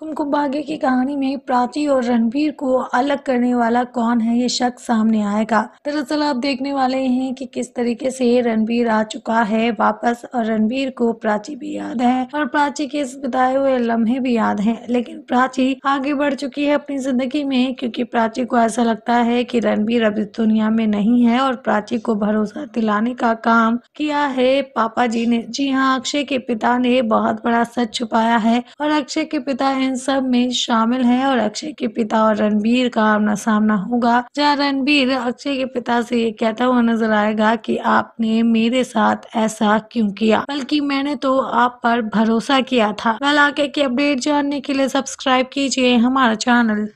कुमकुम भाग्य की कहानी में प्राची और रणबीर को अलग करने वाला कौन है ये शक सामने आएगा दरअसल आप देखने वाले हैं कि किस तरीके से रणबीर आ चुका है वापस और रणबीर को प्राची भी याद है और प्राची के इस बताए हुए लम्हे भी याद है लेकिन प्राची आगे बढ़ चुकी है अपनी जिंदगी में क्योंकि प्राची को ऐसा लगता है की रणबीर अब इस दुनिया में नहीं है और प्राची को भरोसा दिलाने का काम किया है पापा जी ने जी हाँ अक्षय के पिता ने बहुत बड़ा सच छुपाया है और अक्षय के पिता है इन सब में शामिल है और अक्षय के पिता और रणबीर का आमना सामना होगा जहाँ रणबीर अक्षय के पिता से ये कहता हुआ नजर आएगा कि आपने मेरे साथ ऐसा क्यों किया बल्कि मैंने तो आप पर भरोसा किया था कल आगे की अपडेट जानने के लिए सब्सक्राइब कीजिए हमारा चैनल